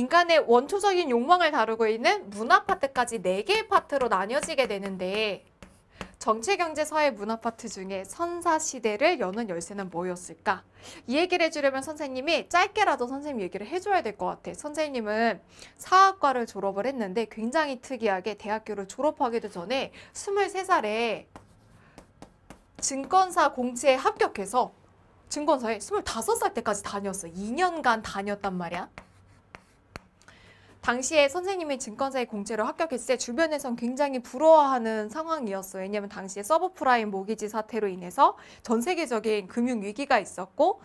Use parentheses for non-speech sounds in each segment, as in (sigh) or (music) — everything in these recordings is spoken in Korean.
인간의 원초적인 욕망을 다루고 있는 문화 파트까지 4개의 파트로 나뉘어지게 되는데 정치, 경제, 사회, 문화 파트 중에 선사시대를 여는 열쇠는 뭐였을까? 이 얘기를 해주려면 선생님이 짧게라도 선생님 얘기를 해줘야 될 것 같아. 선생님은 사학과를 졸업을 했는데 굉장히 특이하게 대학교를 졸업하기도 전에 23살에 증권사 공채에 합격해서 증권사에 25살 때까지 다녔어. 2년간 다녔단 말이야. 당시에 선생님이 증권사의 공채를 합격했을 때 주변에선 굉장히 부러워하는 상황이었어요. 왜냐하면 당시에 서브프라임 모기지 사태로 인해서 전 세계적인 금융 위기가 있었고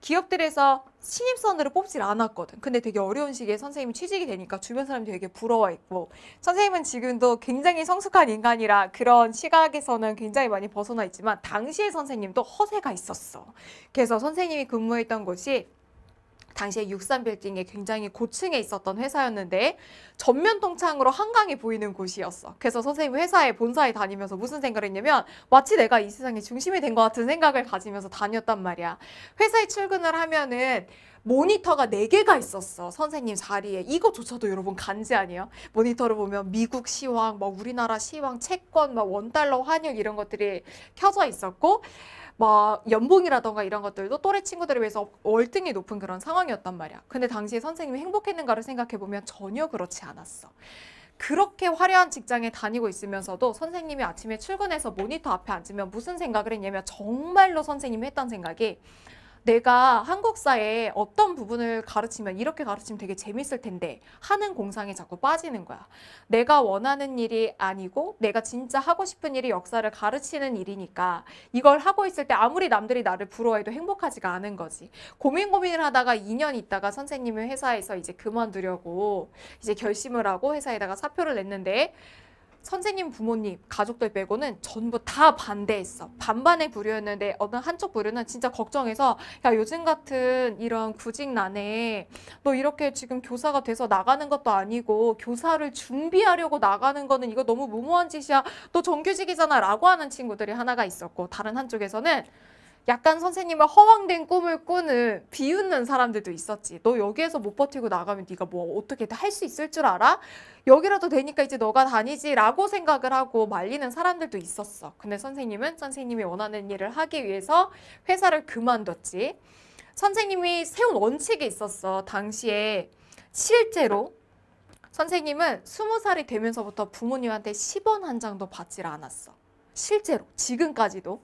기업들에서 신입선으로 뽑질 않았거든. 근데 되게 어려운 시기에 선생님이 취직이 되니까 주변 사람들이 되게 부러워했고 선생님은 지금도 굉장히 성숙한 인간이라 그런 시각에서는 굉장히 많이 벗어나 있지만 당시에 선생님도 허세가 있었어. 그래서 선생님이 근무했던 곳이 당시에 육산빌딩에 굉장히 고층에 있었던 회사였는데 전면 통창으로 한강이 보이는 곳이었어. 그래서 선생님 회사에 본사에 다니면서 무슨 생각을 했냐면 마치 내가 이 세상의 중심이 된 것 같은 생각을 가지면서 다녔단 말이야. 회사에 출근을 하면은 모니터가 4개가 있었어. 선생님 자리에. 이거조차도 여러분 간지 아니에요? 모니터를 보면 미국 시황, 뭐 우리나라 시황, 채권, 막 원달러 환율 이런 것들이 켜져 있었고 막 연봉이라던가 이런 것들도 또래 친구들을위해서 월등히 높은 그런 상황이었단 말이야. 근데 당시에 선생님이 행복했는가를 생각해보면 전혀 그렇지 않았어. 그렇게 화려한 직장에 다니고 있으면서도 선생님이 아침에 출근해서 모니터 앞에 앉으면 무슨 생각을 했냐면 정말로 선생님이 했던 생각이 내가 한국사에 어떤 부분을 가르치면 이렇게 가르치면 되게 재밌을 텐데 하는 공상에 자꾸 빠지는 거야. 내가 원하는 일이 아니고 내가 진짜 하고 싶은 일이 역사를 가르치는 일이니까 이걸 하고 있을 때 아무리 남들이 나를 부러워해도 행복하지가 않은 거지. 고민 고민을 하다가 2년 있다가 선생님이 회사에서 이제 그만두려고 이제 결심을 하고 회사에다가 사표를 냈는데 선생님, 부모님, 가족들 빼고는 전부 다 반대했어. 반반의 부류였는데 어느 한쪽 부류는 진짜 걱정해서 야 요즘 같은 이런 구직난에 너 이렇게 지금 교사가 돼서 나가는 것도 아니고 교사를 준비하려고 나가는 거는 이거 너무 무모한 짓이야. 너 정규직이잖아 라고 하는 친구들이 하나가 있었고 다른 한쪽에서는 약간 선생님을 허황된 꿈을 꾸는 비웃는 사람들도 있었지. 너 여기에서 못 버티고 나가면 네가 뭐 어떻게 할 수 있을 줄 알아? 여기라도 되니까 이제 너가 다니지라고 생각을 하고 말리는 사람들도 있었어. 근데 선생님은 선생님이 원하는 일을 하기 위해서 회사를 그만뒀지. 선생님이 세운 원칙이 있었어. 당시에 실제로 선생님은 스무 살이 되면서부터 부모님한테 10원 한 장도 받질 않았어. 실제로 지금까지도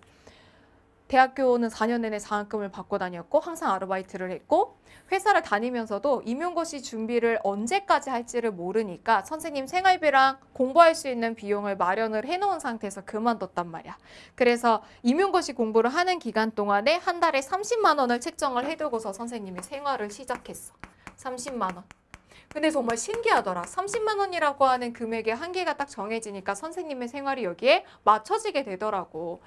대학교는 4년 내내 장학금을 받고 다녔고 항상 아르바이트를 했고 회사를 다니면서도 임용고시 준비를 언제까지 할지를 모르니까 선생님 생활비랑 공부할 수 있는 비용을 마련을 해놓은 상태에서 그만뒀단 말이야. 그래서 임용고시 공부를 하는 기간 동안에 한 달에 30만 원을 책정을 해두고서 선생님이 생활을 시작했어. 30만 원. 근데 정말 신기하더라. 30만 원이라고 하는 금액의 한계가 딱 정해지니까 선생님의 생활이 여기에 맞춰지게 되더라고.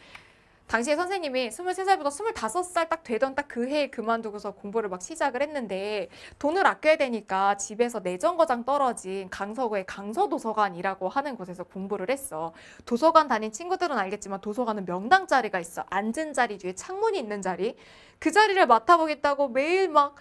당시에 선생님이 23살부터 25살 딱 되던 딱 그 해에 그만두고서 공부를 막 시작을 했는데 돈을 아껴야 되니까 집에서 내전거장 떨어진 강서구의 강서도서관이라고 하는 곳에서 공부를 했어. 도서관 다닌 친구들은 알겠지만 도서관은 명당 자리가 있어. 앉은 자리 뒤에 창문이 있는 자리. 그 자리를 맡아보겠다고 매일 막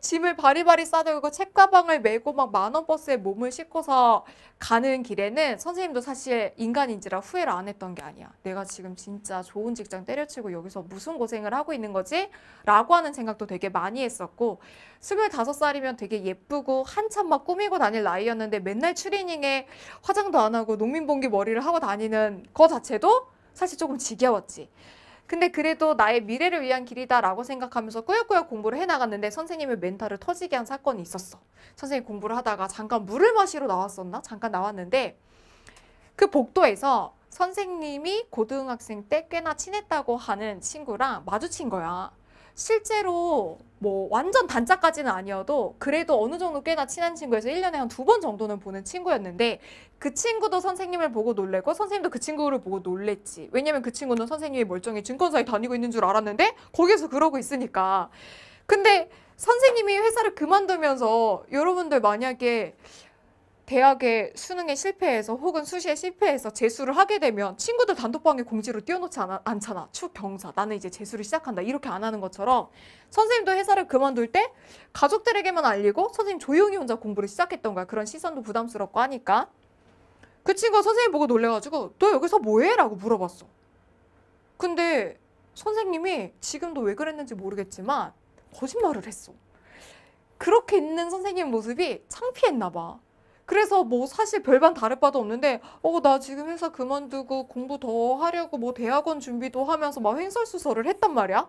짐을 바리바리 싸들고 책가방을 메고 막 만원 버스에 몸을 싣고서 가는 길에는 선생님도 사실 인간인지라 후회를 안 했던 게 아니야. 내가 지금 진짜 좋은 직장 때려치고 여기서 무슨 고생을 하고 있는 거지? 라고 하는 생각도 되게 많이 했었고 스물다섯 살이면 되게 예쁘고 한참 막 꾸미고 다닐 나이였는데 맨날 추리닝에 화장도 안 하고 농민봉기 머리를 하고 다니는 거 자체도 사실 조금 지겨웠지. 근데 그래도 나의 미래를 위한 길이다라고 생각하면서 꾸역꾸역 공부를 해나갔는데 선생님의 멘탈을 터지게 한 사건이 있었어. 선생님 공부를 하다가 잠깐 물을 마시러 나왔었나? 잠깐 나왔는데 그 복도에서 선생님이 고등학생 때 꽤나 친했다고 하는 친구랑 마주친 거야. 실제로 뭐 완전 단짝까지는 아니어도 그래도 어느 정도 꽤나 친한 친구에서 1년에 한 두 번 정도는 보는 친구였는데 그 친구도 선생님을 보고 놀래고 선생님도 그 친구를 보고 놀랬지. 왜냐면 그 친구는 선생님이 멀쩡히 증권사에 다니고 있는 줄 알았는데 거기서 그러고 있으니까. 근데 선생님이 회사를 그만두면서 여러분들 만약에 대학에 수능에 실패해서 혹은 수시에 실패해서 재수를 하게 되면 친구들 단독방에 공지로 띄워놓지 않, 잖아 추경사 나는 이제 재수를 시작한다 이렇게 안 하는 것처럼 선생님도 회사를 그만둘 때 가족들에게만 알리고 선생님 조용히 혼자 공부를 시작했던 거야. 그런 시선도 부담스럽고 하니까 그 친구가 선생님 보고 놀래가지고 너 여기서 뭐해? 라고 물어봤어. 근데 선생님이 지금도 왜 그랬는지 모르겠지만 거짓말을 했어. 그렇게 있는 선생님 모습이 창피했나 봐. 그래서 뭐 사실 별반 다를 바도 없는데 어 나 지금 회사 그만두고 공부 더 하려고 뭐 대학원 준비도 하면서 막 횡설수설을 했단 말이야.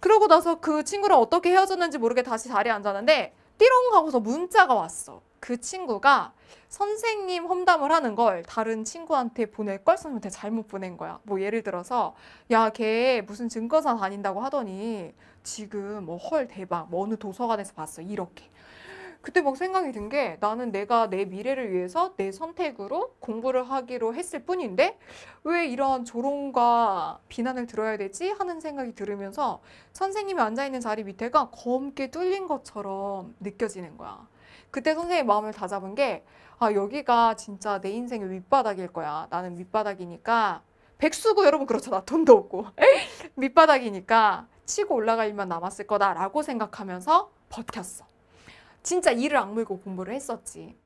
그러고 나서 그 친구랑 어떻게 헤어졌는지 모르게 다시 자리에 앉았는데 띠롱 하고서 문자가 왔어. 그 친구가 선생님 험담을 하는 걸 다른 친구한테 보낼 걸 선생님한테 잘못 보낸 거야. 뭐 예를 들어서 야 걔 무슨 증거사 다닌다고 하더니 지금 뭐 헐 대박 뭐 어느 도서관에서 봤어 이렇게. 그때 막 생각이 든 게 나는 내가 내 미래를 위해서 내 선택으로 공부를 하기로 했을 뿐인데 왜 이런 조롱과 비난을 들어야 되지 하는 생각이 들으면서 선생님이 앉아있는 자리 밑에가 검게 뚫린 것처럼 느껴지는 거야. 그때 선생님 마음을 다잡은 게 아, 여기가 진짜 내 인생의 윗바닥일 거야. 나는 윗바닥이니까 백수고 여러분 그렇잖아. 돈도 없고. (laughs) 밑바닥이니까 치고 올라갈 일만 남았을 거다라고 생각하면서 버텼어. 진짜 이를 악물고 공부를 했었지.